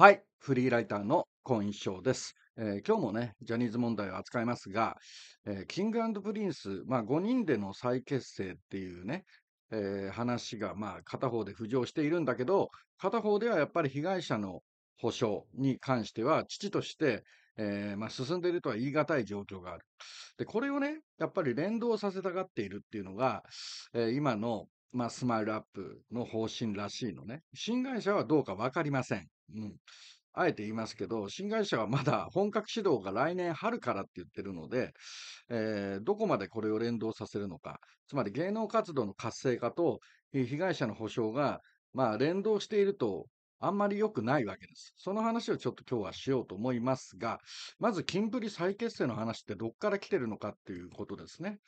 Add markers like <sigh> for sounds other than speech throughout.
はい、フリーライターの今姻章です、えー、今日もね、ジャニーズ問題を扱いますが、えー、キングプリンス、まあ、5人での再結成っていうね、えー、話が、まあ、片方で浮上しているんだけど、片方ではやっぱり被害者の保障に関しては、父として、えー、まあ、進んでいるとは言い難い状況がある。で、これをね、やっぱり連動させたがっているっていうのが、えー、今のまあ、スマイルアップの方針らしいのね。新会社はどうか分かりません。うん。あえて言いますけど、新会社はまだ本格始動が来年春からって言ってるので、えー、どこまでこれを連動させるのか、つまり芸能活動の活性化と被害者の補償が、まあ、連動しているとあんまり良くないわけです。その話をちょっと今日はしようと思いますが、まず、キンプリ再結成の話ってどっから来てるのかっていうことですね。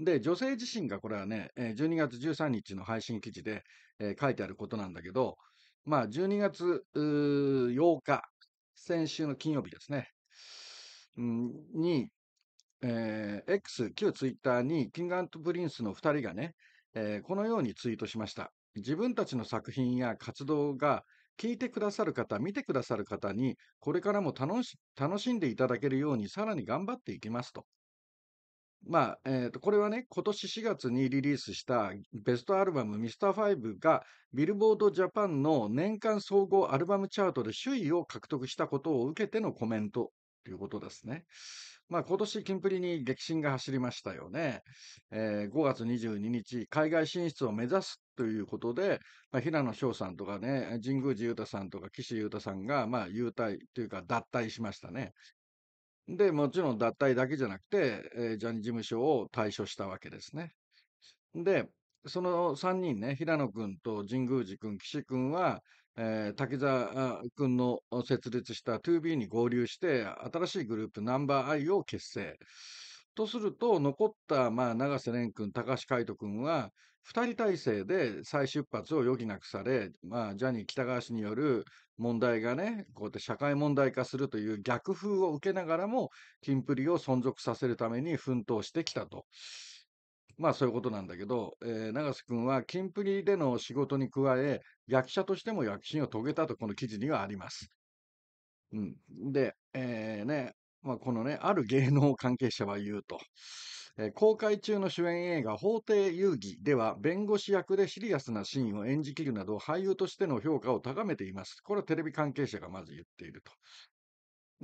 で、女性自身がこれはね、12月13日の配信記事で、えー、書いてあることなんだけど、まあ、12月8日、先週の金曜日ですね、に、えー、X、旧ツイッターに、キングプリンスの2人がね、えー、このようにツイートしました。自分たちの作品や活動が聞いてくださる方、見てくださる方に、これからも楽しんでいただけるように、さらに頑張っていきますと。まあ、えっ、ー、と、これはね、今年4月にリリースしたベストアルバム Mr.5 がビルボードジャパンの年間総合アルバムチャートで首位を獲得したことを受けてのコメントということですね。まあ、今年キンプリに激震が走りましたよね。えー、5月22日、海外進出を目指すということで、まあ、平野翔さんとかね、神宮寺勇太さんとか岸優太さんが、まあ、優退というか脱退しましたね。で、もちろん脱退だけじゃなくて、えージャニーズ事務所を退所したわけですね。で、その3人ね、平野君と神宮寺君、岸君は、えー滝沢君の設立した 2B に合流して、新しいグループナンバー I を結成。とすると、残った、まあ、瀬廉君、高橋海人君は、2人体制で再出発を余儀なくされ、まあ、ジャニー喜多川氏による問題がね、こうやって社会問題化するという逆風を受けながらも、キンプリを存続させるために奮闘してきたと。まあそういうことなんだけど、えー、永瀬君はキンプリでの仕事に加え、役者としても躍進を遂げたとこの記事にはあります。うん、で、えー、ね、まあ、このね、ある芸能関係者は言うと、公開中の主演映画法廷遊戯では弁護士役でシリアスなシーンを演じきるなど俳優としての評価を高めています。これはテレビ関係者がまず言っていると。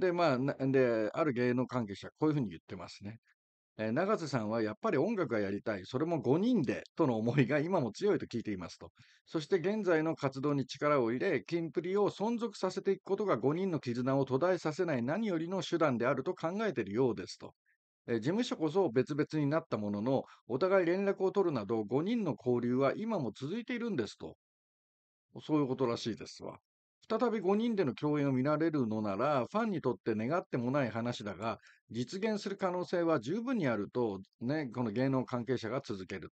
で、まあ、で、ある芸能関係者、こういうふうに言ってますね。えー、瀬さんはやっぱり音楽がやりたい、それも5人でとの思いが今も強いと聞いていますと。そして現在の活動に力を入れ、キンプリを存続させていくことが5人の絆を途絶えさせない何よりの手段であると考えているようですと。事務所こそ別々になったものの、お互い連絡を取るなど5人の交流は今も続いているんですと。そういうことらしいですわ。再び5人での共演を見られるのなら、ファンにとって願ってもない話だが、実現する可能性は十分にあると、ね、この芸能関係者が続ける。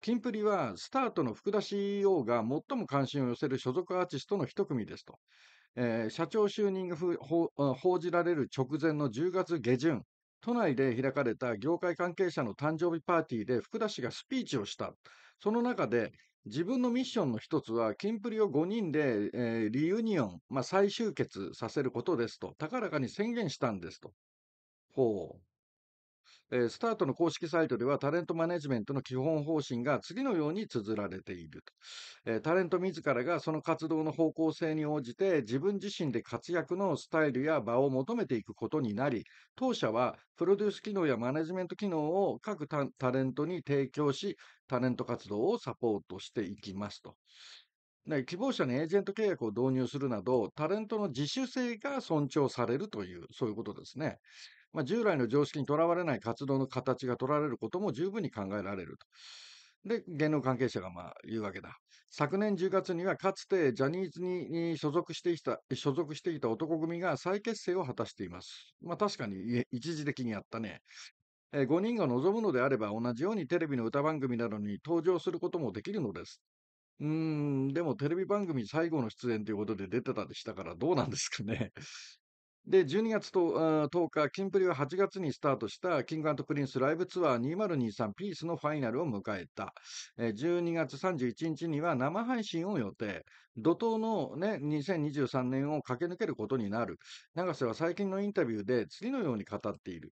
キンプリは、スタートの福田 CEO が最も関心を寄せる所属アーティストの一組ですと。えー社長就任がふ報報じられる直前の10月下旬、都内で開かれた業界関係者の誕生日パーティーで福田氏がスピーチをした。その中で、自分のミッションの一つは、キンプリを5人で、えー、リユニオン、まあ、再集結させることですと、高らかに宣言したんですと。ほう。えスタートの公式サイトではタレントマネジメントの基本方針が次のように綴られていると、えタレント自らがその活動の方向性に応じて自分自身で活躍のスタイルや場を求めていくことになり当社はプロデュース機能やマネジメント機能を各タレントに提供しタレント活動をサポートしていきますと。希望者にエージェント契約を導入するなど、タレントの自主性が尊重されるという、そういうことですね。まあ、従来の常識にとらわれない活動の形が取られることも十分に考えられると。で、芸能関係者がまあ言うわけだ。昨年10月には、かつてジャニーズに所属していた、所属していた男組が再結成を果たしています。まあ確かに一時的にやったね。え5人が望むのであれば、同じようにテレビの歌番組などに登場することもできるのです。うーん、でもテレビ番組最後の出演ということで出てたでしたから、どうなんですかね。で、12月10日、キンプリは8月にスタートしたキングプリンスライブツアー2023ピースのファイナルを迎えた。12月31日には生配信を予定。怒涛のね、2023年を駆け抜けることになる。長瀬は最近のインタビューで次のように語っている。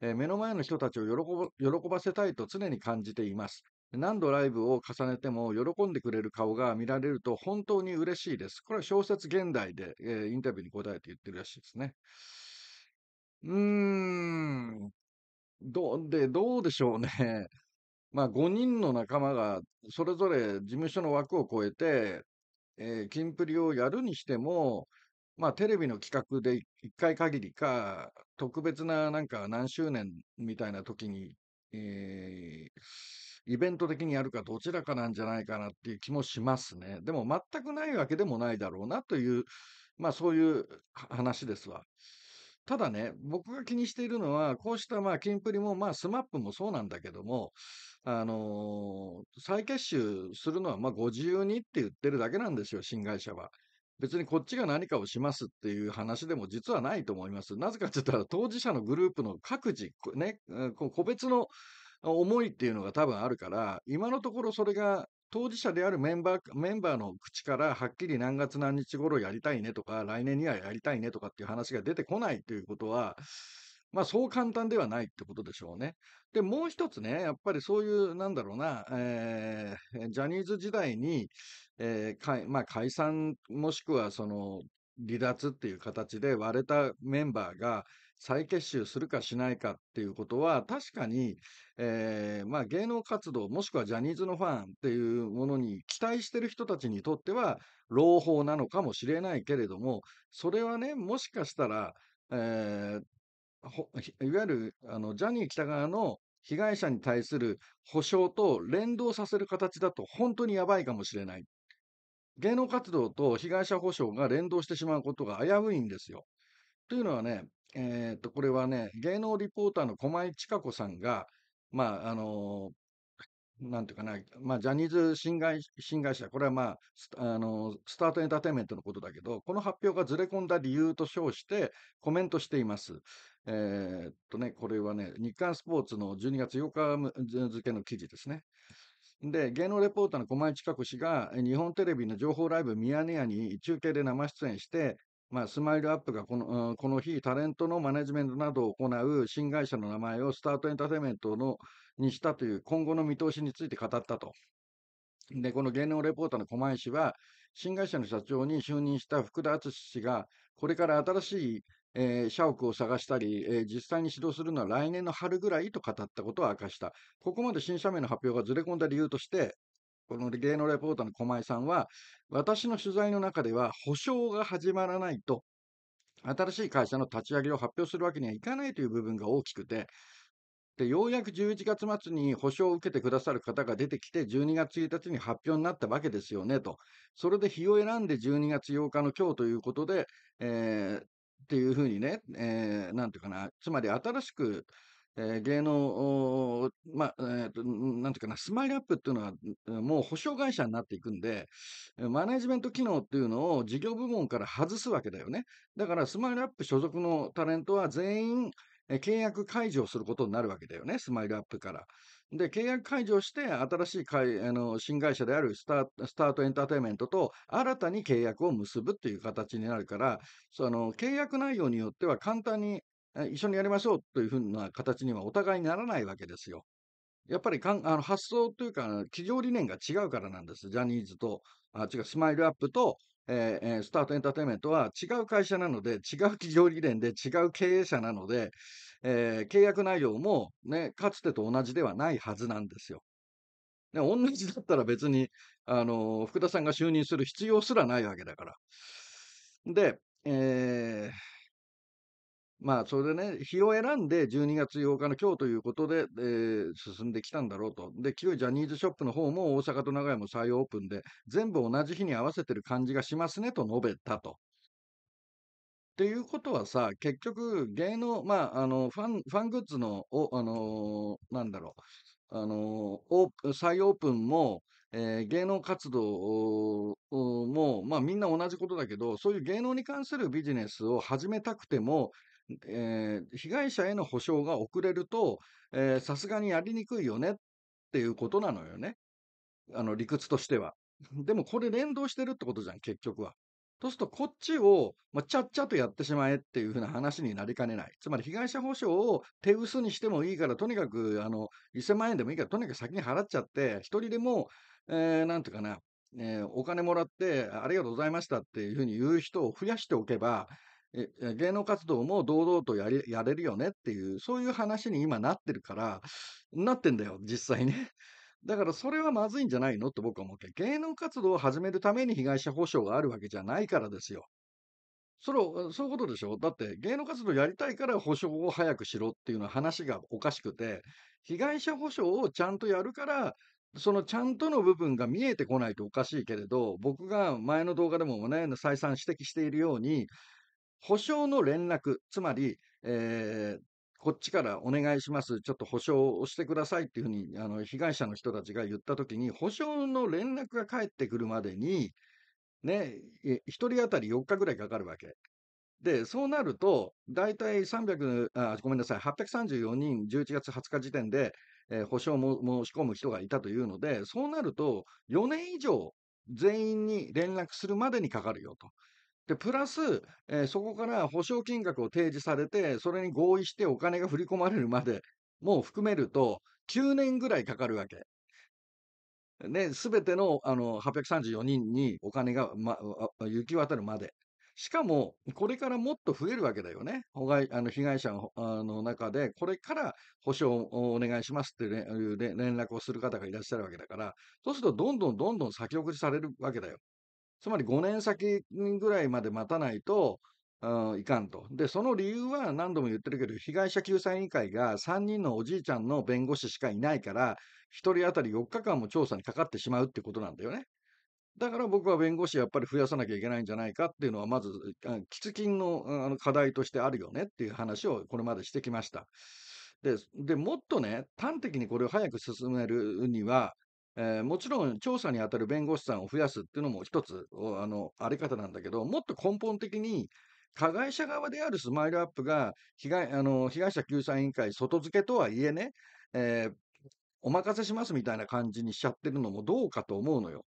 目の前の人たちを喜ばせたいと常に感じています。何度ライブを重ねても喜んでくれる顔が見られると本当に嬉しいです。これは小説現代で、えー、インタビューに答えて言ってるらしいですね。うーん。ど、で、どうでしょうね。<laughs> まあ、5人の仲間がそれぞれ事務所の枠を超えて、えー、キンプリをやるにしても、まあ、テレビの企画で1回限りか、特別ななんか何周年みたいな時に、えーイベント的にやるかどちらかなんじゃないかなっていう気もしますね。でも全くないわけでもないだろうなという、まあそういう話ですわ。ただね、僕が気にしているのは、こうしたまあキンプリもまあスマップもそうなんだけども、あのー、再結集するのはまあご自由にって言ってるだけなんですよ、新会社は。別にこっちが何かをしますっていう話でも実はないと思います。なぜかって言ったら当事者のグループの各自、ね、個別の思いっていうのが多分あるから、今のところそれが当事者であるメンバー、メンバーの口からはっきり何月何日頃やりたいねとか、来年にはやりたいねとかっていう話が出てこないということは、まあそう簡単ではないってことでしょうね。で、もう一つね、やっぱりそういう、なんだろうな、えー、ジャニーズ時代に、えー、かまあ、解散もしくはその離脱っていう形で割れたメンバーが、再結集するかしないかっていうことは、確かに、えー、まあ芸能活動、もしくはジャニーズのファンっていうものに期待してる人たちにとっては、朗報なのかもしれないけれども、それはね、もしかしたら、えー、いわゆるあのジャニー喜多川の被害者に対する補償と連動させる形だと本当にやばいかもしれない。芸能活動と被害者補償が連動してしまうことが危ういんですよ。というのはね、えっと、これはね、芸能リポーターの駒井千佳子さんが、まあ、あの、なんていうかな、まあ、ジャニーズ新会新会社、これはまあ、あの、スタートエンターテインメントのことだけど、この発表がずれ込んだ理由と称してコメントしています。えー、っとね、これはね、日刊スポーツの12月8日付の記事ですね。で、芸能レポーターの駒井千佳子氏が、日本テレビの情報ライブミヤネ屋に中継で生出演して、まあ、スマイルアップがこの,、この日、タレントのマネジメントなどを行う新会社の名前をスタートエンターテインメントのにしたという今後の見通しについて語ったと。で、この芸能レポーターの駒井氏は、新会社の社長に就任した福田敦氏が、これから新しい、えー、社屋を探したり、えー、実際に指導するのは来年の春ぐらいと語ったことを明かした。ここまで新社名の発表がずれ込んだ理由として、この芸能レポーターの駒井さんは、私の取材の中では、補償が始まらないと、新しい会社の立ち上げを発表するわけにはいかないという部分が大きくて、でようやく11月末に補償を受けてくださる方が出てきて、12月1日に発表になったわけですよねと、それで日を選んで12月8日の今日ということで、えー、っていうふうにね、えー、なんていうかな、つまり新しくえー、芸能、まあ、えーと、なんていうかな、スマイルアップっていうのは、もう保証会社になっていくんで、マネジメント機能っていうのを事業部門から外すわけだよね。だから、スマイルアップ所属のタレントは全員、契約解除することになるわけだよね、スマイルアップから。で、契約解除して、新しい会あの新会社であるスタスタートエンターテインメントと新たに契約を結ぶっていう形になるから、その契約内容によっては簡単に一緒にやりましょうというふうな形にはお互いにならないわけですよ。やっぱりかんあの発想というか、企業理念が違うからなんです。ジャニーズと、あ違う、スマイルアップと、えー、スタートエンターテインメントは違う会社なので、違う企業理念で、違う経営者なので、えー、契約内容も、ね、かつてと同じではないはずなんですよ。ね、同じだったら別に、あの福田さんが就任する必要すらないわけだから。で、えー、まあ、それでね、日を選んで12月8日の今日ということで、えー、進んできたんだろうと。で、清いジャニーズショップの方も大阪と名古屋も再オープンで、全部同じ日に合わせてる感じがしますねと述べたと。っていうことはさ、結局、芸能、まあ、あの、ファン、ファングッズの、お、あのー、なんだろう、あのー、再オープンも、えー、芸能活動も、まあ、みんな同じことだけど、そういう芸能に関するビジネスを始めたくても、えー、被害者への補償が遅れると、さすがにやりにくいよねっていうことなのよね。あの、理屈としては。<laughs> でもこれ連動してるってことじゃん、結局は。そうすると、こっちを、まあ、ちゃっちゃとやってしまえっていうふうな話になりかねない。つまり、被害者保障を手薄にしてもいいから、とにかく、あの、1000万円でもいいから、とにかく先に払っちゃって、一人でも、えー、なんていうかな、えー、お金もらって、ありがとうございましたっていうふうに言う人を増やしておけば、芸能活動も堂々とやりやれるよねっていう、そういう話に今なってるから、なってんだよ、実際ね。<laughs> だからそれはまずいんじゃないのって僕は思うけど、芸能活動を始めるために被害者保障があるわけじゃないからですよ。それそういうことでしょだって芸能活動やりたいから補償を早くしろっていうのは話がおかしくて、被害者保証をちゃんとやるから、そのちゃんとの部分が見えてこないとおかしいけれど、僕が前の動画でもね、再三指摘しているように、保証の連絡、つまり、えー、こっちからお願いします、ちょっと保証をしてくださいっていうふうに、あの、被害者の人たちが言ったときに、保証の連絡が返ってくるまでに、ね、1人当たり4日ぐらいかかるわけ。で、そうなると、大体300ごめんなさい、834人、11月20日時点で、えー、保証も申し込む人がいたというので、そうなると、4年以上全員に連絡するまでにかかるよと。で、プラス、えー、そこから保証金額を提示されて、それに合意してお金が振り込まれるまでもう含めると、9年ぐらいかかるわけ。すべての、あの、834人にお金が、ま、行き渡るまで。しかも、これからもっと増えるわけだよね。被害者の中で、これから保証をお願いしますっていう連絡をする方がいらっしゃるわけだから、そうするとどんどんどんどん先送りされるわけだよ。つまり5年先ぐらいまで待たないと、うん、いかんと。で、その理由は何度も言ってるけど、被害者救済委員会が3人のおじいちゃんの弁護士しかいないから、1人当たり4日間も調査にかかってしまうってことなんだよね。だから僕は弁護士やっぱり増やさなきゃいけないんじゃないかっていうのは、まず、喫緊のあの課題としてあるよねっていう話をこれまでしてきました。で、でもっとね、端的にこれを早く進めるには、えー、もちろん調査に当たる弁護士さんを増やすっていうのも一つあのあり方なんだけど、もっと根本的に加害者側であるスマイルアップが被害あの被害者救済委員会外付けとはいえね、えー、お任せしますみたいな感じにしちゃってるのもどうかと思うのよ。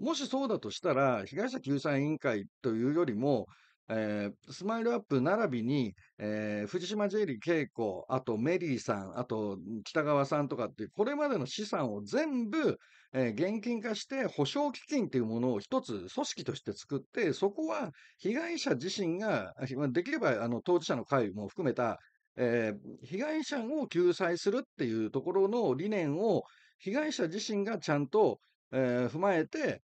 もしそうだとしたら、被害者救済委員会というよりも、えー、スマイルアップ並びに、えー、藤島ジェリー恵子、あとメリーさん、あと北川さんとかっていう、これまでの資産を全部、えー、現金化して、保証基金っていうものを一つ組織として作って、そこは被害者自身が、できればあの当事者の会も含めた、えー、被害者を救済するっていうところの理念を、被害者自身がちゃんと、えー、踏まえて、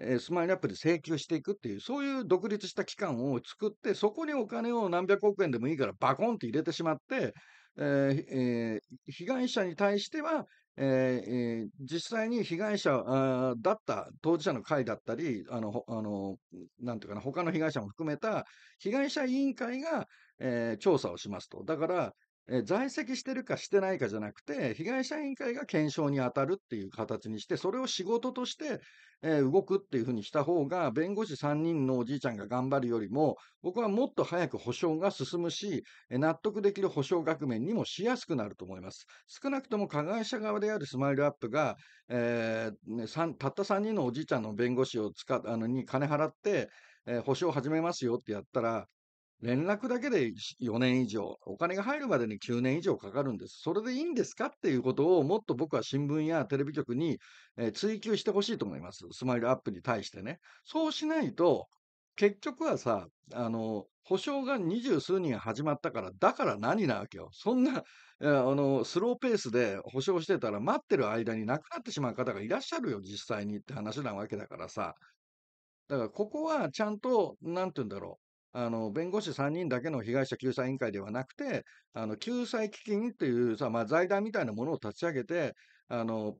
えー、スマイルアップで請求していくっていう、そういう独立した機関を作って、そこにお金を何百億円でもいいからバコンって入れてしまって、えーえー、被害者に対しては、えー、実際に被害者だった当事者の会だったり、あの、あのなんていうかな、他の被害者も含めた被害者委員会が、えー、調査をしますと。だから、え在籍してるかしてないかじゃなくて、被害者委員会が検証に当たるっていう形にして、それを仕事として、えー、動くっていうふうにした方が、弁護士3人のおじいちゃんが頑張るよりも、僕はもっと早く補償が進むし、え納得できる補償額面にもしやすくなると思います。少なくとも加害者側であるスマイルアップが、えー、ね、たった3人のおじいちゃんの弁護士を使あのに金払って、えー、保証を始めますよってやったら、連絡だけで4年以上、お金が入るまでに9年以上かかるんです。それでいいんですかっていうことをもっと僕は新聞やテレビ局に、追求してほしいと思います。スマイルアップに対してね。そうしないと、結局はさ、あの、保証が二十数人始まったから、だから何なわけよ。そんな、あの、スローペースで保証してたら、待ってる間に亡くなってしまう方がいらっしゃるよ、実際にって話なわけだからさ。だから、ここはちゃんと、なんて言うんだろあの、弁護士3人だけの被害者救済委員会ではなくて、あの、救済基金というさ、まあ、財団みたいなものを立ち上げて、あの、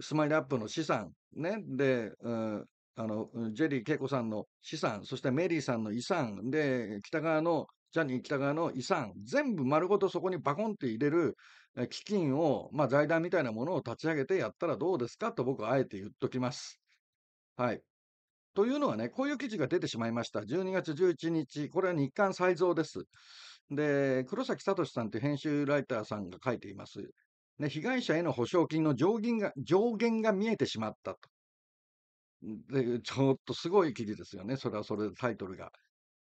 スマイルアップの資産、ね、で、うん、あの、ジェリー恵子さんの資産、そしてメリーさんの遺産、で、北側の、ジャニー北側の遺産、全部丸ごとそこにバコンって入れる基金を、まあ、財団みたいなものを立ち上げてやったらどうですかと僕はあえて言っときます。はい。というのはね、こういう記事が出てしまいました。12月11日、これは日刊再造です。で、黒崎聡さんという編集ライターさんが書いています。ね、被害者への保証金の上限が上限が見えてしまったと。で、ちょっとすごい記事ですよね。それはそれでタイトルが。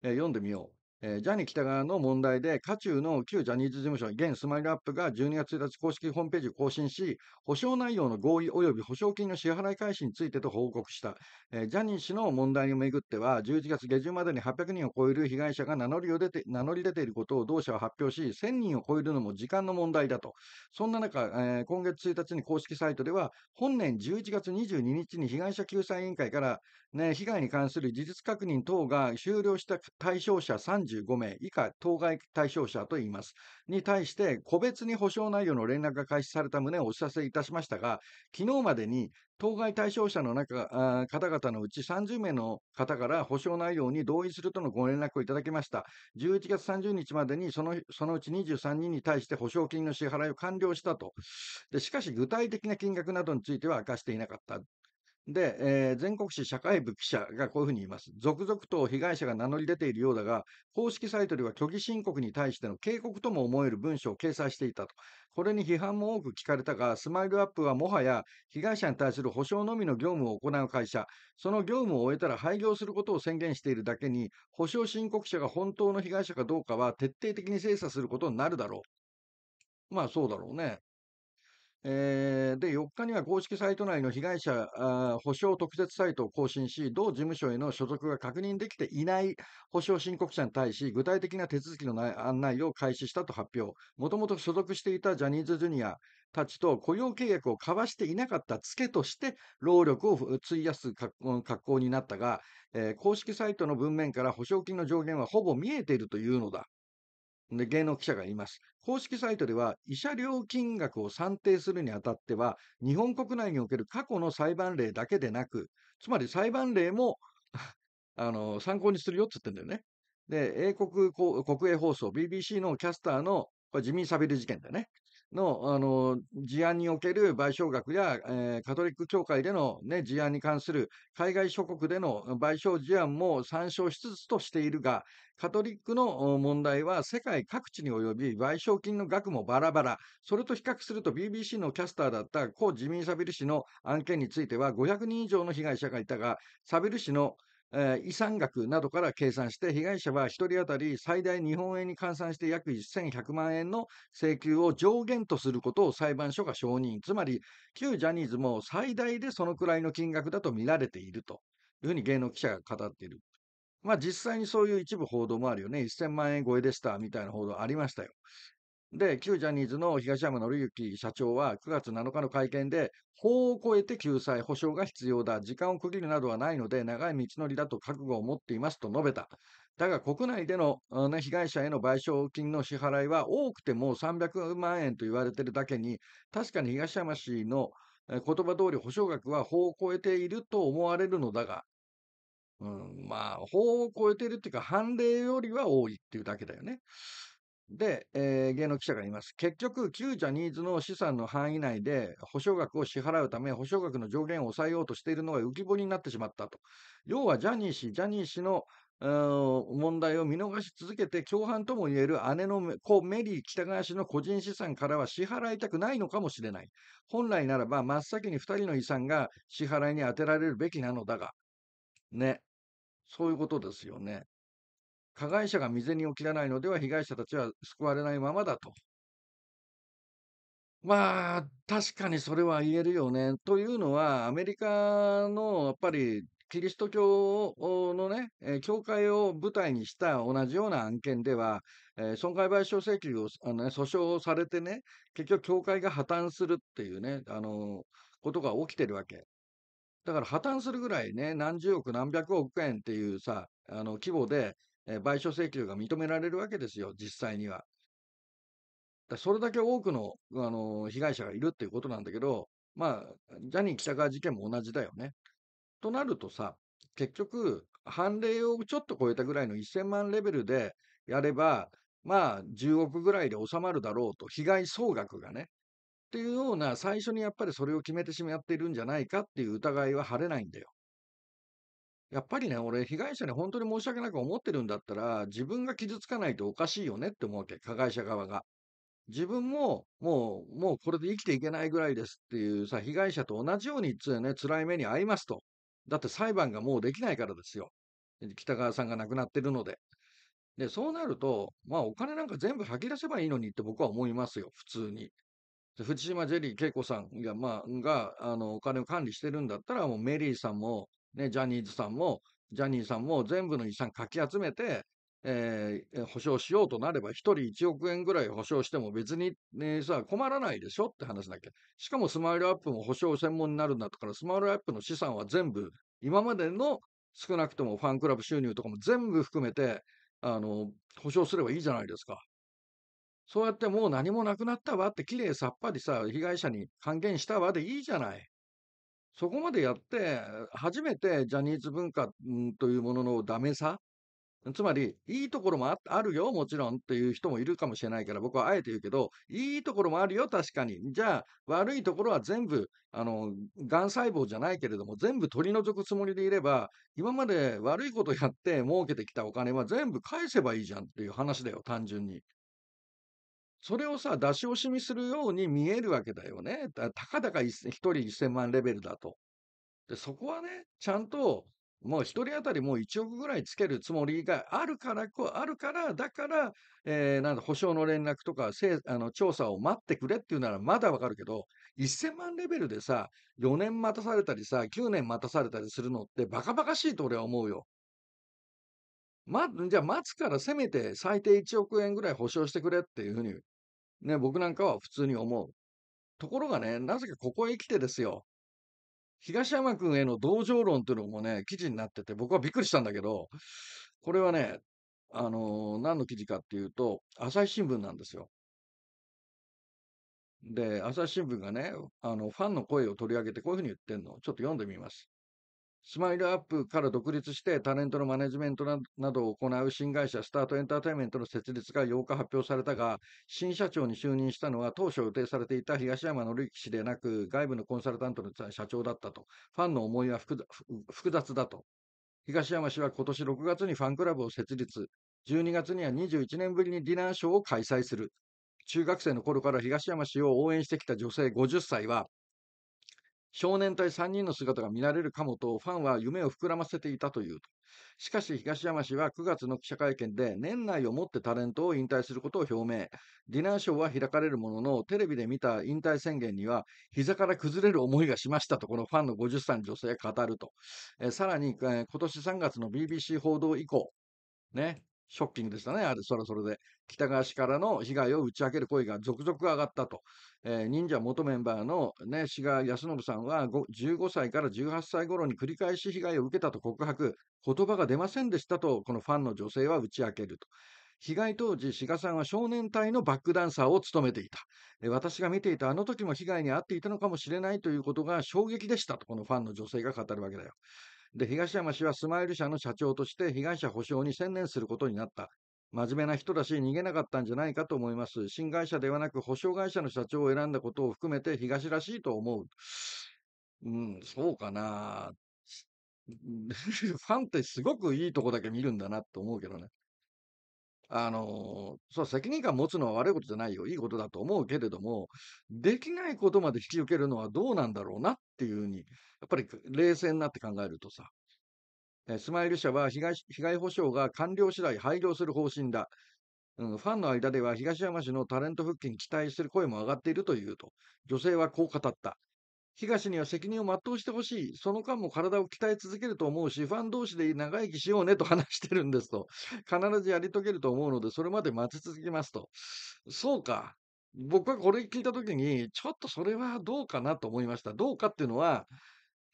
え読んでみよう。えー、ジャニー北多川の問題で、渦中の旧ジャニーズ事務所、現スマイルアップが12月1日公式ホームページを更新し、保証内容の合意及び保証金の支払い開始についてと報告した。えー、ジャニー氏の問題をめぐっては、11月下旬までに800人を超える被害者が名乗りを出て名乗り出ていることを同社は発表し、1000人を超えるのも時間の問題だと。そんな中、えー、今月1日に公式サイトでは、本年11月22日に被害者救済委員会から、ね、被害に関する事実確認等が終了した対象者30 45名以下当該対象者と言います。に対して、個別に補償内容の連絡が開始された旨をお知らせいたしましたが、昨日までに当該対象者の中あ方々のうち30名の方から補償内容に同意するとのご連絡をいただきました。11月30日までにそのそのうち23人に対して補償金の支払いを完了したとで。しかし具体的な金額などについては明かしていなかったで、えー、全国紙社会部記者がこういうふうに言います。続々と被害者が名乗り出ているようだが、公式サイトでは虚偽申告に対しての警告とも思える文章を掲載していたと。これに批判も多く聞かれたが、スマイルアップはもはや被害者に対する補償のみの業務を行う会社、その業務を終えたら廃業することを宣言しているだけに、補償申告者が本当の被害者かどうかは徹底的に精査することになるだろう。まあそうだろうね。えー、で、4日には公式サイト内の被害者保償特設サイトを更新し、同事務所への所属が確認できていない保償申告者に対し、具体的な手続きの案内を開始したと発表。もともと所属していたジャニーズジュニアたちと雇用契約を交わしていなかったツケとして、労力を費やす格好になったが、えー、公式サイトの文面から保証金の上限はほぼ見えているというのだ。で芸能記者が言います。公式サイトでは、慰謝料金額を算定するにあたっては、日本国内における過去の裁判例だけでなく、つまり裁判例も <laughs> あの参考にするよって言ってんだよね。で、英国国営放送 BBC のキャスターのこれ自民サビル事件だよね。の、あの、事案における賠償額や、えー、カトリック教会での、ね、事案に関する海外諸国での賠償事案も参照しつつとしているが、カトリックの問題は世界各地に及び賠償金の額もバラバラ。それと比較すると BBC のキャスターだった故ジミー・サビル氏の案件については500人以上の被害者がいたが、サビル氏のえー、遺産額などから計算して、被害者は1人当たり最大日本円に換算して約1100万円の請求を上限とすることを裁判所が承認、つまり旧ジャニーズも最大でそのくらいの金額だと見られているというふうに芸能記者が語っている。まあ実際にそういう一部報道もあるよね。1000万円超えでしたみたいな報道ありましたよ。で、旧ジャニーズの東山紀之社長は9月7日の会見で、法を超えて救済、補償が必要だ、時間を区切るなどはないので、長い道のりだと覚悟を持っていますと述べた。だが国内での、ね、被害者への賠償金の支払いは多くても300万円と言われているだけに、確かに東山氏の言葉通り保証額は法を超えていると思われるのだが、うん、まあ、法を超えているっていうか、判例よりは多いっていうだけだよね。で、えー、芸能記者が言います。結局、旧ジャニーズの資産の範囲内で保証額を支払うため、保証額の上限を抑えようとしているのが浮き彫りになってしまったと。要は、ジャニー氏、ジャニー氏の問題を見逃し続けて、共犯ともいえる姉の子メリー北川氏の個人資産からは支払いたくないのかもしれない。本来ならば、真っ先に2人の遺産が支払いに充てられるべきなのだが、ね、そういうことですよね。加害者が未然に起きらないのでは被害者たちは救われないままだと。まあ、確かにそれは言えるよね。というのは、アメリカのやっぱりキリスト教のね、教会を舞台にした同じような案件では、損害賠償請求をあの、ね、訴訟をされてね、結局、教会が破綻するっていうね、あのことが起きてるわけ。だから破綻するぐらいね、何十億、何百億円っていうさ、あの規模で、え賠償請求が認められるわけですよ、実際には。だそれだけ多くの、あの被害者がいるっていうことなんだけど、まあ、ジャニー喜多川事件も同じだよね。となるとさ、結局、判例をちょっと超えたぐらいの1000万レベルでやれば、まあ、10億ぐらいで収まるだろうと、被害総額がね。っていうような、最初にやっぱりそれを決めてしまっているんじゃないかっていう疑いは晴れないんだよ。やっぱりね、俺、被害者に本当に申し訳なく思ってるんだったら、自分が傷つかないとおかしいよねって思うわけ、加害者側が。自分も、もう、もうこれで生きていけないぐらいですっていうさ、被害者と同じようにつ、ね、辛い目に遭いますと。だって裁判がもうできないからですよ。北川さんが亡くなってるので。で、そうなると、まあお金なんか全部吐き出せばいいのにって僕は思いますよ、普通に。藤島ジェリー恵子さんが、まあ、が、あの、お金を管理してるんだったら、もうメリーさんも、ね、ジャニーズさんも、ジャニーさんも全部の遺産かき集めて、えー、保証しようとなれば、1人1億円ぐらい保証しても別に、ね、さ、困らないでしょって話だけ。しかもスマイルアップも保証専門になるんだったから、スマイルアップの資産は全部、今までの少なくともファンクラブ収入とかも全部含めて、あの、保証すればいいじゃないですか。そうやってもう何もなくなったわって、きれいさっぱりさ、被害者に還元したわでいいじゃない。そこまでやって、初めてジャニーズ文化というもののダメさ、つまり、いいところもああるよ、もちろんっていう人もいるかもしれないから、僕はあえて言うけど、いいところもあるよ、確かに。じゃあ、悪いところは全部、あの、がん細胞じゃないけれども、全部取り除くつもりでいれば、今まで悪いことやって儲けてきたお金は全部返せばいいじゃんっていう話だよ、単純に。それをさ、出し惜しみするように見えるわけだよね。だたかだか一人一千万レベルだと。で、そこはね、ちゃんと、もう一人当たりもう1億ぐらいつけるつもりがあるから、こうあるから、だから、えー、なんだ、保証の連絡とか、せあの調査を待ってくれっていうならまだわかるけど、1000万レベルでさ、4年待たされたりさ、9年待たされたりするのってバカバカしいと俺は思うよ。ま、じゃあ待つからせめて最低1億円ぐらい保証してくれっていうふうにね、僕なんかは普通に思う。ところがね、なぜかここへ来てですよ。東山君への同情論というのもね、記事になってて、僕はびっくりしたんだけど、これはね、あのー、何の記事かっていうと、朝日新聞なんですよ。で、朝日新聞がね、あの、ファンの声を取り上げて、こういうふうに言ってんの。ちょっと読んでみます。スマイルアップから独立してタレントのマネジメントなどを行う新会社スタートエンターテインメントの設立が8日発表されたが、新社長に就任したのは当初予定されていた東山紀之氏でなく、外部のコンサルタントの社長だったと。ファンの思いは複雑だと。東山氏は今年6月にファンクラブを設立、12月には21年ぶりにディナーショーを開催する。中学生の頃から東山氏を応援してきた女性50歳は、少年隊3人の姿が見られるかもとファンは夢を膨らませていたというしかし東山氏は9月の記者会見で年内をもってタレントを引退することを表明。ディナーショーは開かれるもののテレビで見た引退宣言には膝から崩れる思いがしましたとこのファンの50歳の女性が語ると。えさらに、え今年3月の BBC 報道以降、ね、ショッキングでしたね、あれ、それそれで。北川氏からの被害を打ち明ける声が続々上がったと。えー、忍者元メンバーの、ね、志賀康信さんは15歳から18歳頃に繰り返し被害を受けたと告白、言葉が出ませんでしたと、このファンの女性は打ち明けると。被害当時、志賀さんは少年隊のバックダンサーを務めていた。私が見ていたあの時も被害に遭っていたのかもしれないということが衝撃でしたと、このファンの女性が語るわけだよ。で、東山氏はスマイル社の社長として被害者保障に専念することになった。真面目な人だし逃げなかったんじゃないかと思います。新会社ではなく保証会社の社長を選んだことを含めて東らしいと思う。うん、そうかな。<laughs> ファンってすごくいいとこだけ見るんだなと思うけどね。あの、そう、責任感持つのは悪いことじゃないよ。いいことだと思うけれども、できないことまで引き受けるのはどうなんだろうなっていうふうに、やっぱり冷静になって考えるとさ、えスマイル社は被害被害補償が完了次第廃業する方針だ。うん、ファンの間では東山氏のタレント復帰に期待する声も上がっているというと、女性はこう語った。東には責任を全うしてほしい。その間も体を鍛え続けると思うし、ファン同士で長生きしようねと話してるんですと。必ずやり遂げると思うので、それまで待ち続けますと。そうか。僕はこれ聞いたときに、ちょっとそれはどうかなと思いました。どうかっていうのは、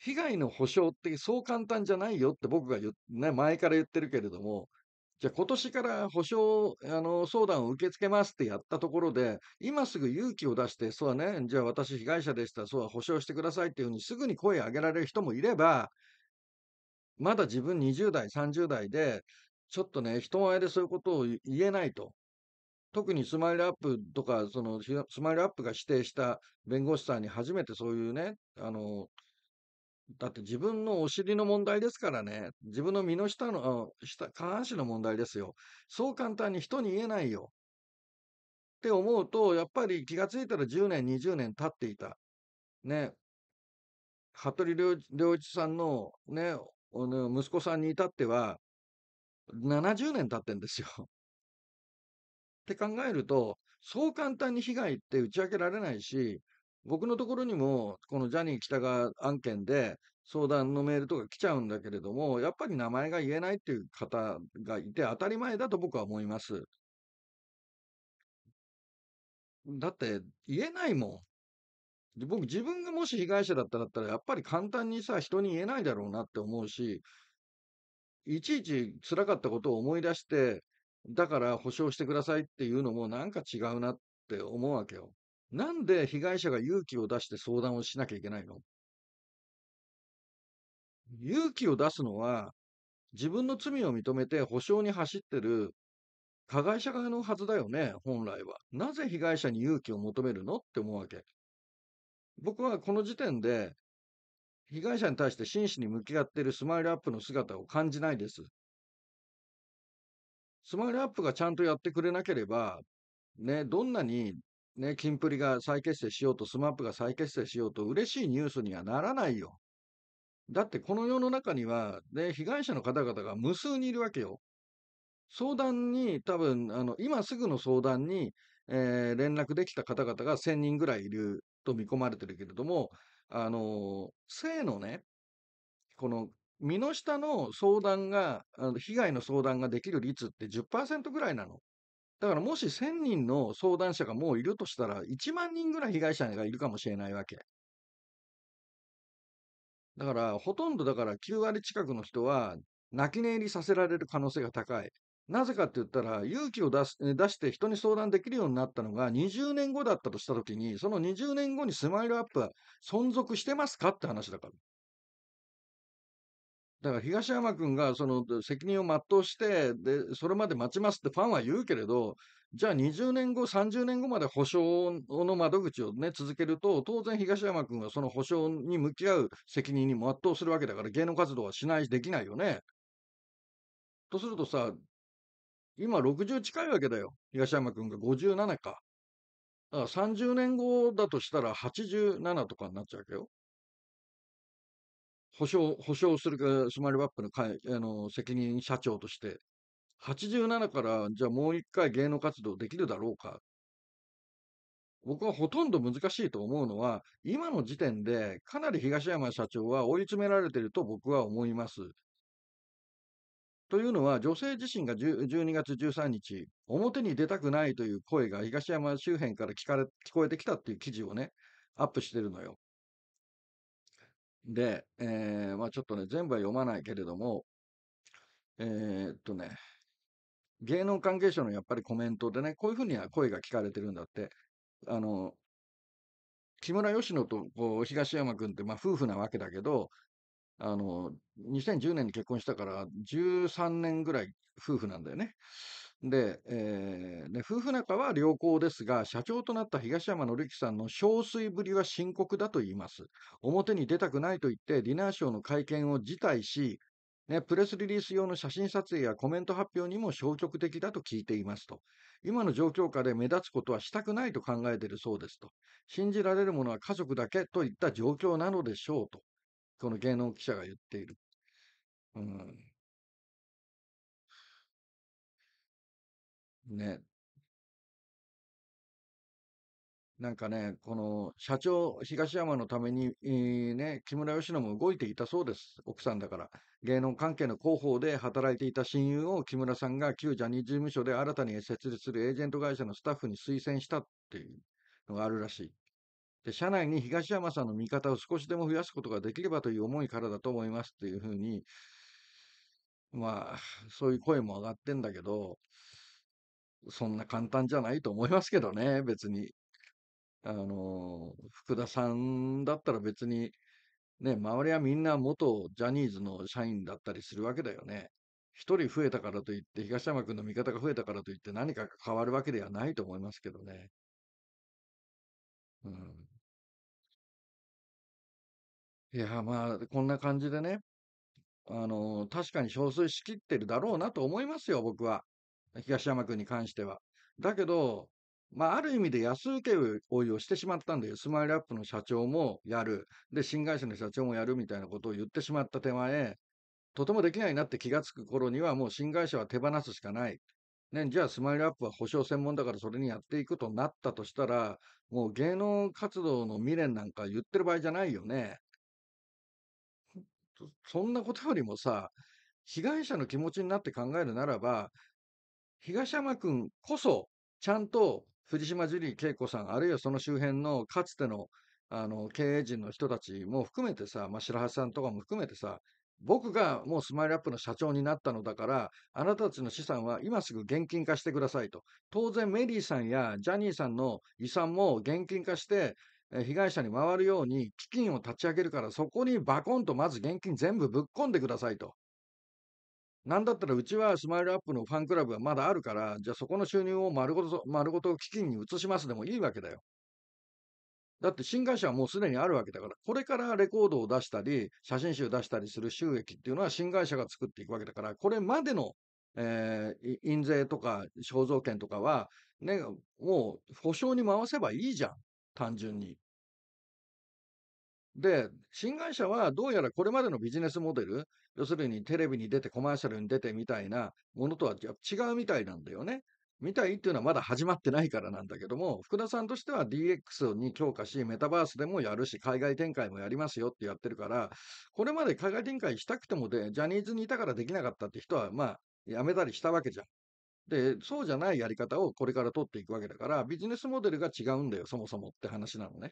被害の補償ってそう簡単じゃないよって僕がね、前から言ってるけれども、じゃあ今年から保証、あの、相談を受け付けますってやったところで、今すぐ勇気を出して、そうはね、じゃあ私被害者でした、そうは保証してくださいっていうふうにすぐに声を上げられる人もいれば、まだ自分20代、30代で、ちょっとね、人前でそういうことを言えないと。特にスマイルアップとか、そのスマイルアップが指定した弁護士さんに初めてそういうね、あの、だって自分のお尻の問題ですからね。自分の身の下の、下、下半身の問題ですよ。そう簡単に人に言えないよ。って思うと、やっぱり気がついたら10年、20年経っていた。ね。服部良一さんのね、息子さんに至っては、70年経ってんですよ。って考えると、そう簡単に被害って打ち明けられないし、僕のところにも、このジャニー喜多川案件で相談のメールとか来ちゃうんだけれども、やっぱり名前が言えないっていう方がいて当たり前だと僕は思います。だって言えないもん。僕自分がもし被害者だったらだったら、やっぱり簡単にさ、人に言えないだろうなって思うし、いちいち辛かったことを思い出して、だから保証してくださいっていうのもなんか違うなって思うわけよ。なんで被害者が勇気を出して相談をしなきゃいけないの勇気を出すのは、自分の罪を認めて保証に走ってる加害者側のはずだよね、本来は。なぜ被害者に勇気を求めるのって思うわけ。僕はこの時点で、被害者に対して真摯に向き合っているスマイルアップの姿を感じないです。スマイルアップがちゃんとやってくれなければ、ね、どんなにね、キンプリが再結成しようと、スマップが再結成しようと、嬉しいニュースにはならないよ。だってこの世の中には、ね、被害者の方々が無数にいるわけよ。相談に、多分、あの、今すぐの相談に、えー、連絡できた方々が1000人ぐらいいると見込まれてるけれども、あの、性のね、この、身の下の相談が、被害の相談ができる率って10%ぐらいなの。だからもし1000人の相談者がもういるとしたら、1万人ぐらい被害者がいるかもしれないわけ。だから、ほとんどだから9割近くの人は、泣き寝入りさせられる可能性が高い。なぜかって言ったら、勇気を出す出して人に相談できるようになったのが20年後だったとしたときに、その20年後にスマイルアップは存続してますかって話だから。だから東山君がその責任を全うしてで、それまで待ちますってファンは言うけれど、じゃあ20年後、30年後まで保証の窓口を、ね、続けると、当然東山君はその保証に向き合う責任に全うするわけだから、芸能活動はしない、できないよね。とするとさ、今60近いわけだよ。東山君が57か。だから30年後だとしたら87とかになっちゃうわけよ。保証、保証するスマイルバップの会あの責任社長として、87から、じゃあもう一回芸能活動できるだろうか。僕はほとんど難しいと思うのは、今の時点でかなり東山社長は追い詰められていると僕は思います。というのは、女性自身が12月13日、表に出たくないという声が東山周辺から聞かれ聞こえてきたっていう記事をね、アップしてるのよ。で、えー、まあちょっとね、全部は読まないけれども、えー、っとね、芸能関係者のやっぱりコメントでね、こういうふうには声が聞かれてるんだって、あの、木村佳乃とこう東山君って、まあ、夫婦なわけだけど、あの、2010年に結婚したから13年ぐらい夫婦なんだよね。で、えーね、夫婦仲は良好ですが、社長となった東山紀之さんの憔悴ぶりは深刻だと言います。表に出たくないと言って、ディナーショーの会見を辞退し、ね、プレスリリース用の写真撮影やコメント発表にも消極的だと聞いていますと。今の状況下で目立つことはしたくないと考えているそうですと。信じられるものは家族だけといった状況なのでしょうと。この芸能記者が言っている。うんね。なんかね、この社長、東山のために、えーね、木村佳乃も動いていたそうです、奥さんだから。芸能関係の広報で働いていた親友を木村さんが旧ジャニーズ事務所で新たに設立するエージェント会社のスタッフに推薦したっていうのがあるらしい。で社内に東山さんの味方を少しでも増やすことができればという思いからだと思いますっていうふうに、まあ、そういう声も上がってんだけど、そんな簡単じゃないと思いますけどね、別に。あの、福田さんだったら別に、ね、周りはみんな元ジャニーズの社員だったりするわけだよね。一人増えたからといって、東山君の味方が増えたからといって何か変わるわけではないと思いますけどね。うん。いや、まあ、こんな感じでね、あの、確かに憔悴しきってるだろうなと思いますよ、僕は。東山君に関しては。だけど、まあ、ある意味で安請け負いをしてしまったんだよ。スマイルアップの社長もやる。で、新会社の社長もやるみたいなことを言ってしまった手前、とてもできないなって気がつく頃には、もう新会社は手放すしかない。ね、じゃあスマイルアップは保証専門だからそれにやっていくとなったとしたら、もう芸能活動の未練なんか言ってる場合じゃないよね。そんなことよりもさ、被害者の気持ちになって考えるならば、東山君こそ、ちゃんと藤島ジュリー景子さん、あるいはその周辺のかつてのあの経営陣の人たちも含めてさ、まあ、白橋さんとかも含めてさ、僕がもうスマイルアップの社長になったのだから、あなたたちの資産は今すぐ現金化してくださいと。当然、メリーさんやジャニーさんの遺産も現金化して、被害者に回るように基金を立ち上げるから、そこにバコンとまず現金全部ぶっ込んでくださいと。なんだったらうちはスマイルアップのファンクラブがまだあるから、じゃあそこの収入を丸ごと、丸ごと基金に移しますでもいいわけだよ。だって新会社はもうすでにあるわけだから、これからレコードを出したり、写真集出したりする収益っていうのは新会社が作っていくわけだから、これまでの、えー、印税とか肖像権とかは、ね、もう保証に回せばいいじゃん、単純に。で、新会社はどうやらこれまでのビジネスモデル、要するにテレビに出てコマーシャルに出てみたいなものとは違うみたいなんだよね。みたいっていうのはまだ始まってないからなんだけども、福田さんとしては DX に強化し、メタバースでもやるし、海外展開もやりますよってやってるから、これまで海外展開したくてもで、ジャニーズにいたからできなかったって人は、まあ、やめたりしたわけじゃん。で、そうじゃないやり方をこれから取っていくわけだから、ビジネスモデルが違うんだよ、そもそもって話なのね。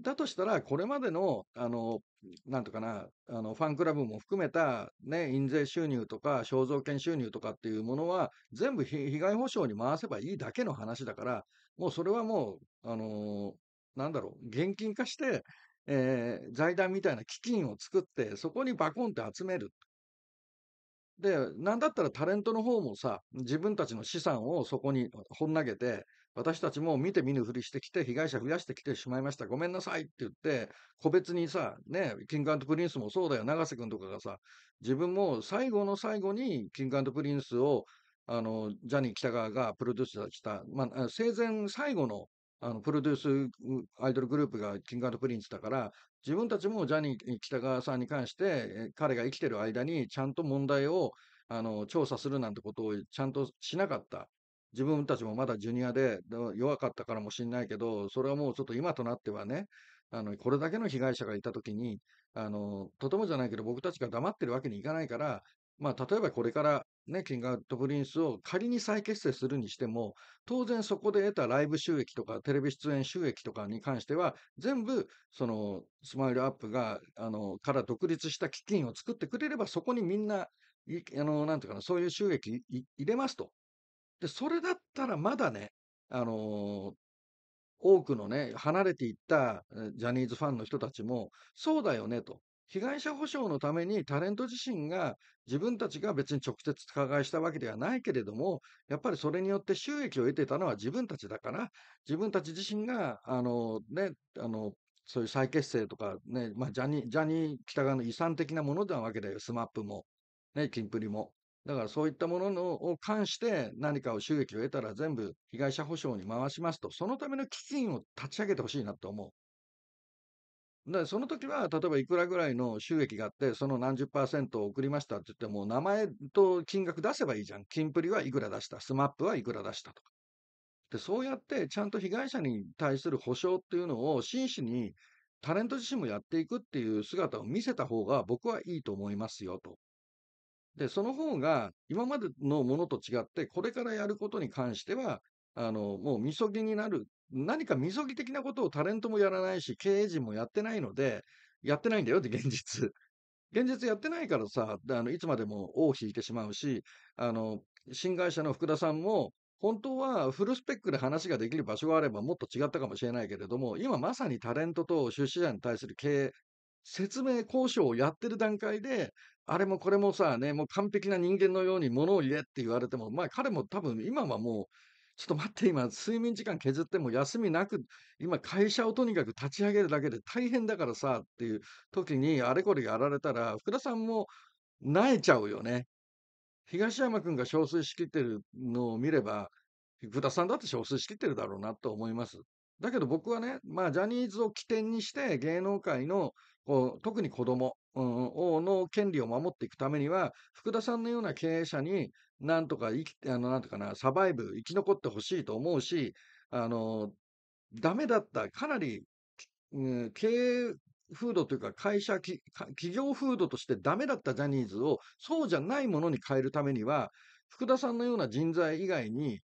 だとしたら、これまでの、あの、なんとかな、あの、ファンクラブも含めた、ね、印税収入とか、肖像権収入とかっていうものは、全部被害補償に回せばいいだけの話だから、もうそれはもう、あのなんだろう、現金化して、えー、財団みたいな基金を作って、そこにバコンって集める。で、なんだったらタレントの方もさ、自分たちの資産をそこにほん投げて、私たちも見て見ぬふりしてきて、被害者増やしてきてしまいました、ごめんなさいって言って、個別にさ、ね、キングプリンスもそうだよ、永瀬君とかがさ、自分も最後の最後に、キングプリンスを、あの、ジャニー喜多川がプロデュースした、まあ、生前最後のあの、プロデュースアイドルグループがキングプリンスだから、自分たちもジャニー北川さんに関して、彼が生きてる間にちゃんと問題を、あの、調査するなんてことをちゃんとしなかった。自分たちもまだジュニアで弱かったからもしれないけど、それはもうちょっと今となってはね、あの、これだけの被害者がいたときに、あの、とてもじゃないけど僕たちが黙ってるわけにいかないから、まあ、例えばこれからね、キングアウトプリンスを仮に再結成するにしても、当然そこで得たライブ収益とかテレビ出演収益とかに関しては、全部、その、スマイルアップが、あの、から独立した基金を作ってくれれば、そこにみんな、あの、なんていうかな、そういう収益入れますと。で、それだったらまだね、あの、多くのね、離れていった、ジャニーズファンの人たちも、そうだよねと。被害者補償のためにタレント自身が、自分たちが別に直接加害したわけではないけれども、やっぱりそれによって収益を得てたのは自分たちだから、自分たち自身が、あの、ね、あの、そういう再結成とかね、ま、ジャニジャニー喜多川の遺産的なものなわけだよ、SMAP も、ね、キンプリも。だからそういったもののを関して何かを収益を得たら全部被害者保証に回しますと、そのための基金を立ち上げてほしいなと思う。で、その時は、例えばいくらぐらいの収益があって、その何十パーセントを送りましたって言っても、名前と金額出せばいいじゃん。金プリはいくら出した、スマップはいくら出したとか。で、そうやってちゃんと被害者に対する補償っていうのを真摯にタレント自身もやっていくっていう姿を見せた方が僕はいいと思いますよと。で、その方が今までのものと違って、これからやることに関しては、あの、もうみそぎになる、何かみそぎ的なことをタレントもやらないし、経営陣もやってないので、やってないんだよって現実。<laughs> 現実やってないからさ、あのいつまでも尾を引いてしまうし、あの、新会社の福田さんも、本当はフルスペックで話ができる場所があればもっと違ったかもしれないけれども、今まさにタレントと出資者に対する経営、説明交渉をやってる段階で、あれもこれもさ、ね、もう完璧な人間のように物を言えって言われても、まあ彼も多分今はもう、ちょっと待って、今、睡眠時間削っても休みなく、今、会社をとにかく立ち上げるだけで大変だからさっていう時に、あれこれやられたら、福田さんも萎えちゃうよね。東山くんが憔悴しきってるのを見れば、福田さんだって憔悴しきってるだろうなと思います。だけど僕はね、まあ、ジャニーズを起点にして芸能界のこう特に子供、うん、の権利を守っていくためには、福田さんのような経営者に、なんとか生き、あの、なんとかな、サバイブ、生き残ってほしいと思うし、あの、ダメだった、かなり、うん、経営風土というか、会社き、企業風土としてダメだったジャニーズを、そうじゃないものに変えるためには、福田さんのような人材以外に、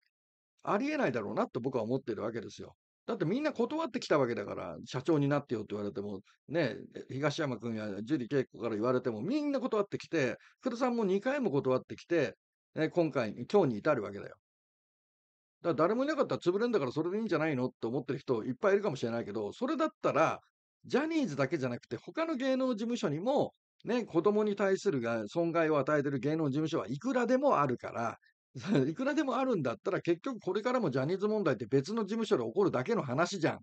ありえないだろうなと僕は思っているわけですよ。だってみんな断ってきたわけだから、社長になってよって言われても、ね、東山君や樹里恵子から言われても、みんな断ってきて、福田さんも2回も断ってきて、ね、今回、今日に至るわけだよ。だから誰もいなかったら潰れんだからそれでいいんじゃないのって思ってる人いっぱいいるかもしれないけど、それだったら、ジャニーズだけじゃなくて、他の芸能事務所にも、ね、子供に対するが損害を与えてる芸能事務所はいくらでもあるから、<laughs> いくらでもあるんだったら、結局これからもジャニーズ問題って別の事務所で起こるだけの話じゃん。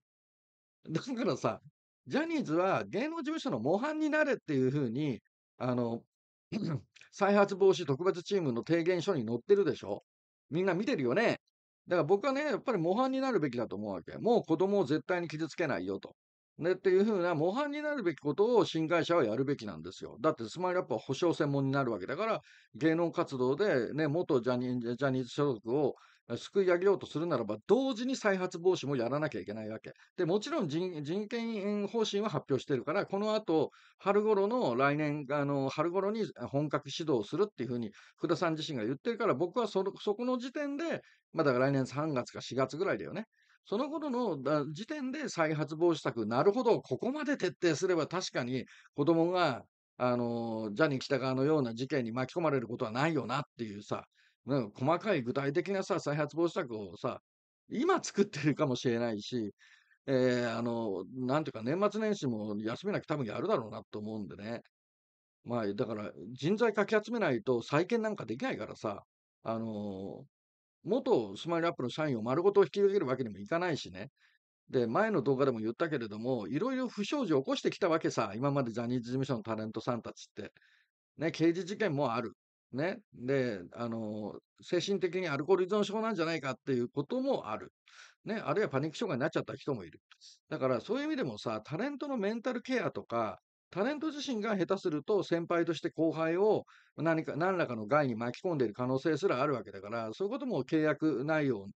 <laughs> だからさ、ジャニーズは芸能事務所の模範になれっていうふうに、あの、<clears throat> 再発防止特別チームの提言書に載ってるでしょみんな見てるよねだから僕はね、やっぱり模範になるべきだと思うわけ。もう子供を絶対に傷つけないよと。ね、っていうふうな模範になるべきことを新会社はやるべきなんですよ。だってスマイルアップは保証専門になるわけだから、芸能活動でね、元ジャニジャニーズ所属を救い上げようとするならば、同時に再発防止もやらなきゃいけないわけ。で、もちろん人権方針は発表してるから、この後、春頃の来年、あの、春頃に本格指導するっていうふうに、福田さん自身が言ってるから、僕はそこの時点で、まあ、だから来年3月か4月ぐらいだよね。そのことの時点で再発防止策、なるほど、ここまで徹底すれば確かに子供が、あの、ジャニー喜多川のような事件に巻き込まれることはないよなっていうさ、細かい具体的なさ、再発防止策をさ、今作ってるかもしれないし、えー、あの、なんていうか年末年始も休めなく多分やるだろうなと思うんでね。まあ、だから人材かき集めないと再建なんかできないからさ、あの元スマイルアップの社員を丸ごと引き受けるわけにもいかないしね。で、前の動画でも言ったけれども、いろいろ不祥事を起こしてきたわけさ、今までジャニーズ事務所のタレントさんたちって。ね、刑事事件もある。ね。で、あの、精神的にアルコール依存症なんじゃないかっていうこともある。ね、あるいはパニック障害になっちゃった人もいる。だからそういう意味でもさ、タレントのメンタルケアとか、タレント自身が下手すると先輩として後輩を何か、何らかの害に巻き込んでいる可能性すらあるわけだから、そういうことも契約内容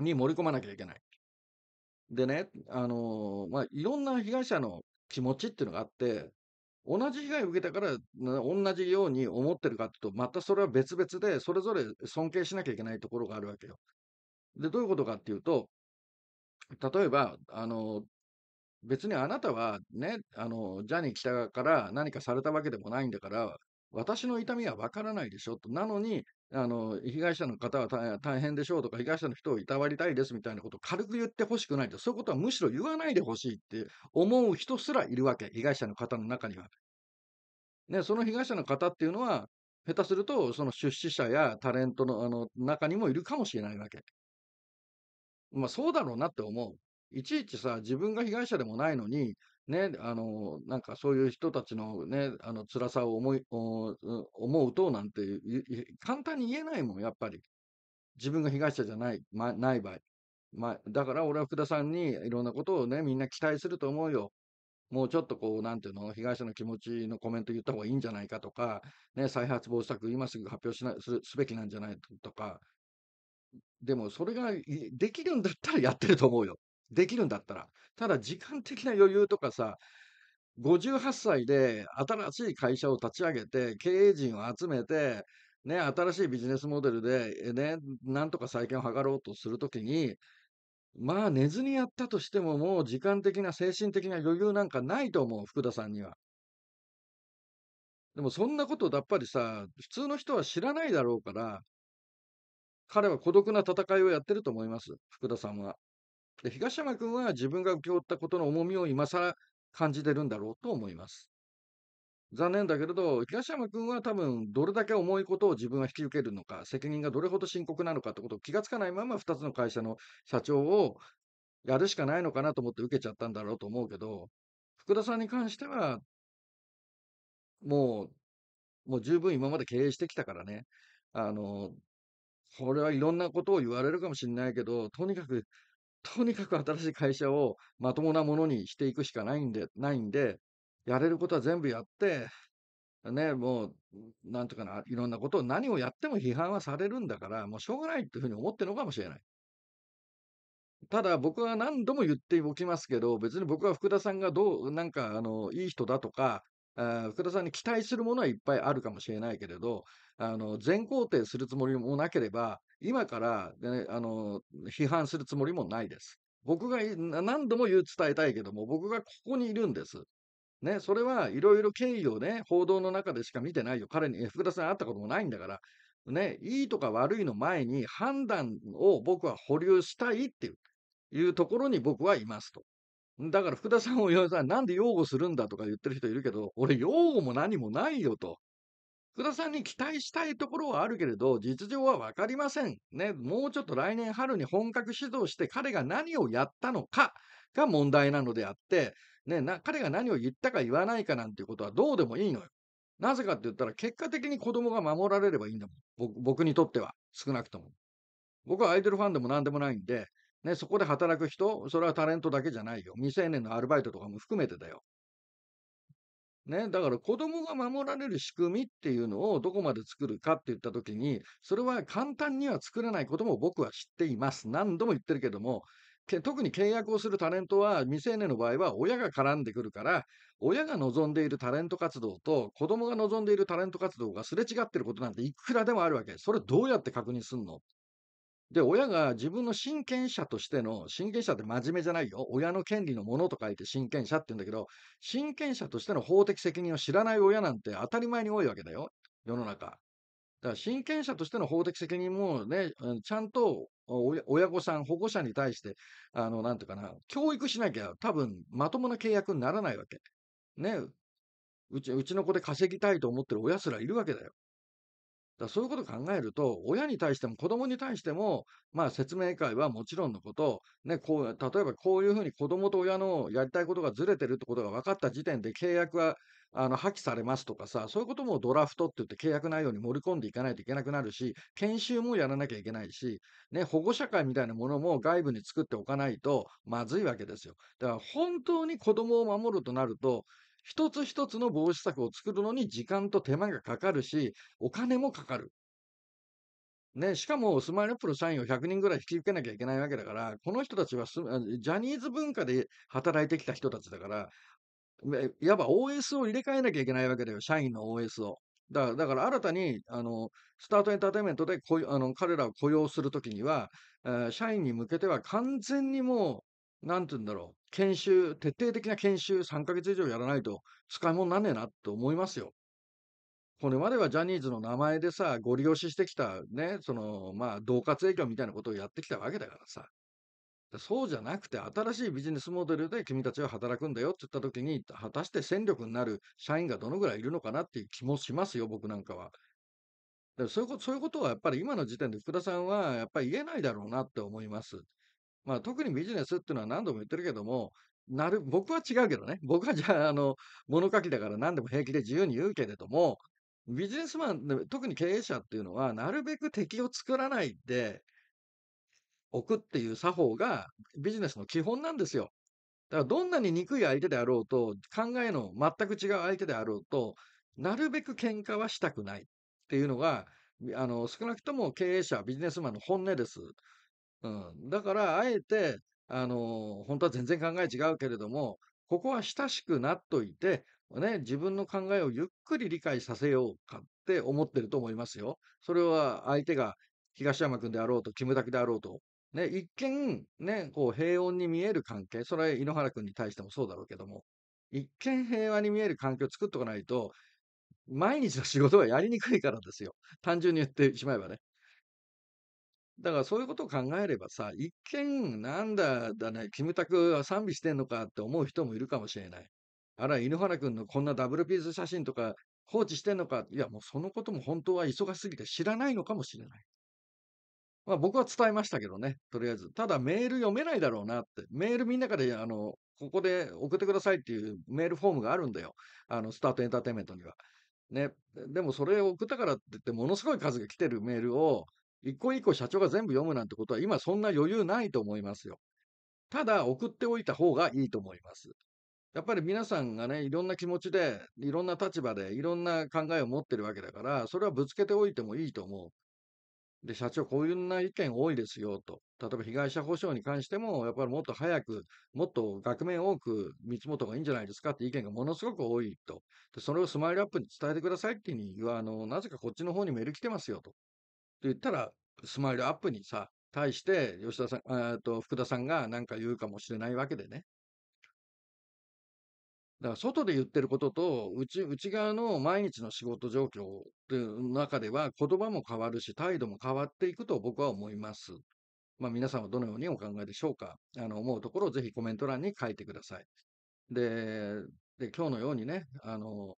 に盛り込まなきゃいけない。でね、あのー、まあ、いろんな被害者の気持ちっていうのがあって、同じ被害を受けたから、同じように思ってるかっていうと、またそれは別々で、それぞれ尊敬しなきゃいけないところがあるわけよ。で、どういうことかっていうと、例えば、あの、別にあなたはね、あの、ジャニー喜多川から何かされたわけでもないんだから、私の痛みはわからないでしょと。なのに、あの、被害者の方は大大変でしょうとか、被害者の人をいたわりたいですみたいなことを軽く言ってほしくないと。そういうことはむしろ言わないでほしいって思う人すらいるわけ。被害者の方の中には。ね、その被害者の方っていうのは、下手すると、その出資者やタレントのあの中にもいるかもしれないわけ。まあ、そうだろうなって思う。いちいちさ、自分が被害者でもないのに、ね、あの、なんかそういう人たちのね、あの、辛さを思い、思うとなんて、簡単に言えないもん、やっぱり。自分が被害者じゃない、ま、ない場合。まあ、だから俺は福田さんにいろんなことをね、みんな期待すると思うよ。もうちょっとこう、なんていうの、被害者の気持ちのコメント言った方がいいんじゃないかとか、ね、再発防止策今すぐ発表しなす、すべきなんじゃないとか、でもそれができるんだったらやってると思うよ。できるんだったら。ただ、時間的な余裕とかさ、58歳で新しい会社を立ち上げて、経営陣を集めて、ね、新しいビジネスモデルで、ね、なんとか再建を図ろうとするときに、まあ、寝ずにやったとしても、もう時間的な、精神的な余裕なんかないと思う、福田さんには。でも、そんなことやっぱりさ、普通の人は知らないだろうから、彼は孤独な戦いをやってると思います、福田さんは。で東山君は自分が受け負ったことの重みを今更感じてるんだろうと思います。残念だけれど、東山君は多分どれだけ重いことを自分は引き受けるのか、責任がどれほど深刻なのかってことを気がつかないまま2つの会社の社長をやるしかないのかなと思って受けちゃったんだろうと思うけど、福田さんに関しては、もう、もう十分今まで経営してきたからね、あの、これはいろんなことを言われるかもしれないけど、とにかくとにかく新しい会社をまともなものにしていくしかないんで、ないんで、やれることは全部やって、ね、もう、なんとかな、いろんなことを何をやっても批判はされるんだから、もうしょうがないっていうふうに思ってるのかもしれない。ただ僕は何度も言っておきますけど、別に僕は福田さんがどう、なんかあの、いい人だとか、福田さんに期待するものはいっぱいあるかもしれないけれど、あの、全肯定するつもりもなければ、今から、ね、あの、批判するつもりもないです。僕が何度も言う伝えたいけども、僕がここにいるんです。ね、それはいろいろ経緯をね、報道の中でしか見てないよ。彼に、福田さん会ったこともないんだから、ね、いいとか悪いの前に判断を僕は保留したいっていういうところに僕はいますと。だから福田さんをさなんで擁護するんだとか言ってる人いるけど、俺擁護も何もないよと。福田さんに期待したいところはあるけれど、実情はわかりません。ね、もうちょっと来年春に本格指導して彼が何をやったのかが問題なのであって、ね、な彼が何を言ったか言わないかなんていうことはどうでもいいのよ。なぜかって言ったら、結果的に子供が守られればいいんだもん。僕にとっては、少なくとも。僕はアイドルファンでも何でもないんで、ね、そこで働く人、それはタレントだけじゃないよ。未成年のアルバイトとかも含めてだよ。ね、だから子供が守られる仕組みっていうのをどこまで作るかって言ったときに、それは簡単には作れないことも僕は知っています。何度も言ってるけども、特に契約をするタレントは未成年の場合は親が絡んでくるから、親が望んでいるタレント活動と子供が望んでいるタレント活動がすれ違ってることなんていくらでもあるわけ。それどうやって確認すんので、親が自分の親権者としての、親権者って真面目じゃないよ。親の権利のものと書いて親権者って言うんだけど、親権者としての法的責任を知らない親なんて当たり前に多いわけだよ。世の中。だから親権者としての法的責任もね、ちゃんと親御さん、保護者に対して、あの、なんていうかな、教育しなきゃ多分まともな契約にならないわけ。ね。うち、うちの子で稼ぎたいと思ってる親すらいるわけだよ。だそういうことを考えると、親に対しても子供に対しても、まあ説明会はもちろんのこと、ね、こう、例えばこういうふうに子供と親のやりたいことがずれてるってことが分かった時点で契約は、あの、破棄されますとかさ、そういうこともドラフトって言って契約内容に盛り込んでいかないといけなくなるし、研修もやらなきゃいけないし、ね、保護者会みたいなものも外部に作っておかないとまずいわけですよ。だから本当に子供を守るとなると、一つ一つの防止策を作るのに時間と手間がかかるし、お金もかかる。ね、しかもスマイルアップの社員を100人ぐらい引き受けなきゃいけないわけだから、この人たちはジャニーズ文化で働いてきた人たちだから、いわば OS を入れ替えなきゃいけないわけだよ、社員の OS を。だだから新たにあのスタートエンターテインメントであの彼らを雇用するときには、えー、社員に向けては完全にもう、なんて言うんだろう、研修、徹底的な研修3ヶ月以上やらないと使い物になんねえなって思いますよ。これまではジャニーズの名前でさ、ご利用ししてきたね、その、まあ、同活営業みたいなことをやってきたわけだからさ。そうじゃなくて、新しいビジネスモデルで君たちは働くんだよって言ったときに、果たして戦力になる社員がどのぐらいいるのかなっていう気もしますよ、僕なんかは。そういうことそういうことはやっぱり今の時点で福田さんはやっぱり言えないだろうなって思います。まあ、特にビジネスっていうのは何度も言ってるけども、なる、僕は違うけどね。<laughs> 僕はじゃあ、あの、物書きだから何でも平気で自由に言うけれども、ビジネスマン、特に経営者っていうのは、なるべく敵を作らないでおくっていう作法がビジネスの基本なんですよ。だからどんなに憎い相手であろうと、考えの全く違う相手であろうと、なるべく喧嘩はしたくないっていうのが、あの、少なくとも経営者、ビジネスマンの本音です。うん。だから、あえて、あの、ほんは全然考え違うけれども、ここは親しくなっといて、ね、自分の考えをゆっくり理解させようかって思ってると思いますよ。それは相手が東山君であろうと、キムタクであろうと。ね、一見、ね、こう平穏に見える関係、それは井ノ原君に対してもそうだろうけども、一見平和に見える環境を作っとかないと、毎日の仕事はやりにくいからですよ。単純に言ってしまえばね。だからそういうことを考えればさ、一見、なんだ、だね、キムタクは賛美してんのかって思う人もいるかもしれない。あら、犬原くんのこんなダブルピース写真とか放置してんのか、いや、もうそのことも本当は忙しすぎて知らないのかもしれない。まあ僕は伝えましたけどね、とりあえず。ただメール読めないだろうなって。メールみんなから、あの、ここで送ってくださいっていうメールフォームがあるんだよ。あの、スタートエンターテインメントには。ね。でもそれを送ったからって言って、ものすごい数が来てるメールを、一個一個社長が全部読むなんてことは今そんな余裕ないと思いますよ。ただ送っておいた方がいいと思います。やっぱり皆さんがね、いろんな気持ちで、いろんな立場で、いろんな考えを持ってるわけだから、それはぶつけておいてもいいと思う。で、社長、こういうな意見多いですよと。例えば被害者保障に関しても、やっぱりもっと早く、もっと額面多く見積もった方がいいんじゃないですかって意見がものすごく多いと。で、それをスマイルアップに伝えてくださいっていうには、あの、なぜかこっちの方にメール来てますよと。って言ったら、スマイルアップにさ、対して、吉田さん、えっと、福田さんが何か言うかもしれないわけでね。だから外で言ってることと、うち、内側の毎日の仕事状況っていう中では、言葉も変わるし、態度も変わっていくと僕は思います。まあ皆さんはどのようにお考えでしょうか。あの、思うところをぜひコメント欄に書いてください。で、で今日のようにね、あの、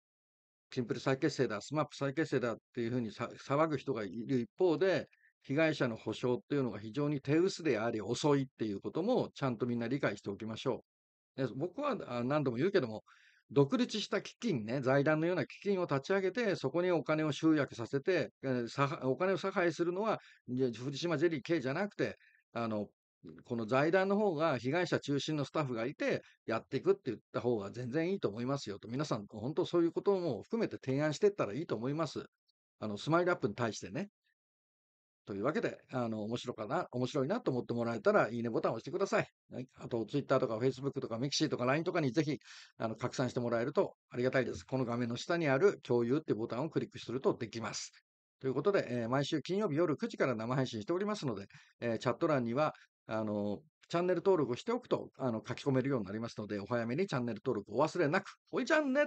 キンプリ再結成だ、スマップ再結成だっていうふうに騒ぐ人がいる一方で、被害者の補償っていうのが非常に手薄であり遅いっていうこともちゃんとみんな理解しておきましょう。で僕は何度も言うけども、独立した基金ね、財団のような基金を立ち上げて、そこにお金を集約させて、お金を差配するのは、藤島ジェリー系じゃなくて、あの、この財団の方が被害者中心のスタッフがいて、やっていくって言った方が全然いいと思いますよと、皆さん、本当そういうことも含めて提案していったらいいと思います。あの、スマイルアップに対してね。というわけで、あの、面白かな、面白いなと思ってもらえたら、いいねボタンを押してください。はい、あと、ツイッターとかフェイスブックとかミキシーとか LINE とかにぜひ、あの、拡散してもらえるとありがたいです。この画面の下にある共有っていうボタンをクリックするとできます。ということで、えー、毎週金曜日夜9時から生配信しておりますので、えー、チャット欄には、あの、チャンネル登録をしておくと、あの、書き込めるようになりますので、お早めにチャンネル登録をお忘れなく。おいちゃんね